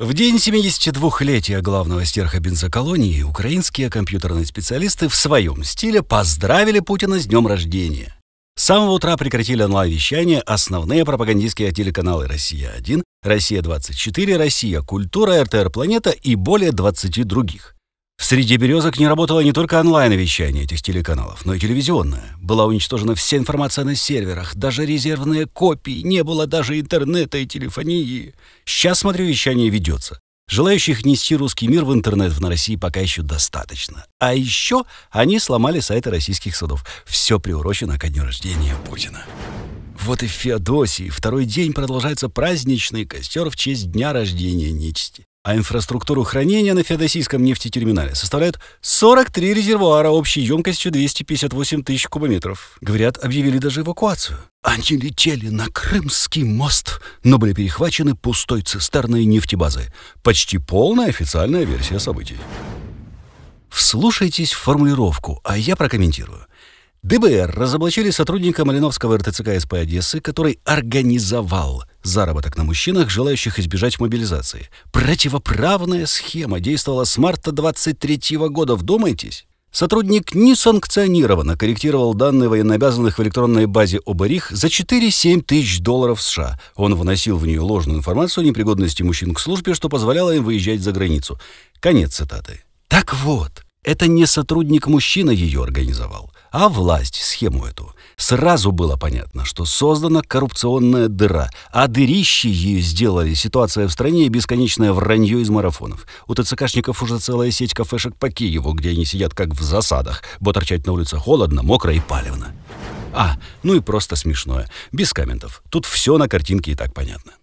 В день 72-летия главного стерха бензоколонии украинские компьютерные специалисты в своем стиле поздравили Путина с днем рождения. С самого утра прекратили онлайн-вещание основные пропагандистские телеканалы «Россия-1», «Россия-24», «Россия-культура», «РТР-планета» и более 20 других. Среди березок не работало не только онлайн-вещание этих телеканалов, но и телевизионное. Была уничтожена вся информация на серверах, даже резервные копии, не было даже интернета и телефонии. Сейчас, смотрю, вещание ведется. Желающих нести русский мир в интернет в России пока еще достаточно. А еще они сломали сайты российских судов. Все приурочено ко дню рождения Путина. Вот и в Феодосии второй день продолжается праздничный костер в честь дня рождения нечисти а инфраструктуру хранения на феодосийском нефтетерминале составляет 43 резервуара общей емкостью 258 тысяч кубометров. Говорят, объявили даже эвакуацию. Они летели на Крымский мост, но были перехвачены пустой цистерной нефтебазы. Почти полная официальная версия событий. Вслушайтесь в формулировку, а я прокомментирую. ДБР разоблачили сотрудника Малиновского РТЦК СП Одессы, который организовал заработок на мужчинах, желающих избежать мобилизации. Противоправная схема действовала с марта 23 го года, вдумайтесь. Сотрудник несанкционированно корректировал данные военнообязанных в электронной базе ОБРИХ за 4-7 тысяч долларов США. Он вносил в нее ложную информацию о непригодности мужчин к службе, что позволяло им выезжать за границу. Конец цитаты. Так вот, это не сотрудник-мужчина ее организовал а власть схему эту. Сразу было понятно, что создана коррупционная дыра, а дырищи ее сделали ситуация в стране и бесконечное вранье из марафонов. У ТЦКшников уже целая сеть кафешек по Киеву, где они сидят как в засадах, бо торчать на улице холодно, мокро и палевно. А, ну и просто смешное. Без комментов. Тут все на картинке и так понятно.